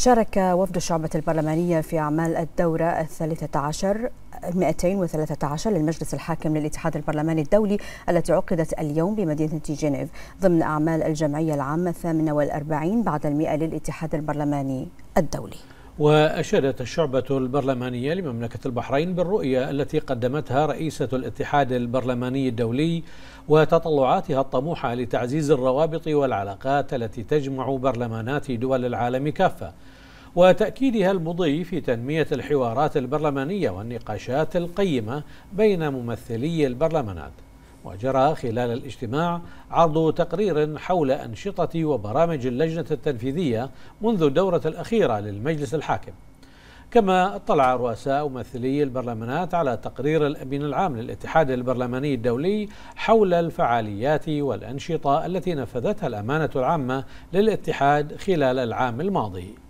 شارك وفد الشعبة البرلمانية في أعمال الدورة الثالثة عشر 213 للمجلس الحاكم للاتحاد البرلماني الدولي التي عقدت اليوم بمدينة جنيف ضمن أعمال الجمعية العامة الثامنة والأربعين بعد المئة للاتحاد البرلماني الدولي وأشادت الشعبة البرلمانية لمملكة البحرين بالرؤية التي قدمتها رئيسة الاتحاد البرلماني الدولي وتطلعاتها الطموحة لتعزيز الروابط والعلاقات التي تجمع برلمانات دول العالم كافة وتأكيدها المضي في تنمية الحوارات البرلمانية والنقاشات القيمة بين ممثلي البرلمانات وجرى خلال الاجتماع عرض تقرير حول أنشطة وبرامج اللجنة التنفيذية منذ الدورة الأخيرة للمجلس الحاكم كما اطلع رؤساء ممثلي البرلمانات على تقرير الأمين العام للاتحاد البرلماني الدولي حول الفعاليات والأنشطة التي نفذتها الأمانة العامة للاتحاد خلال العام الماضي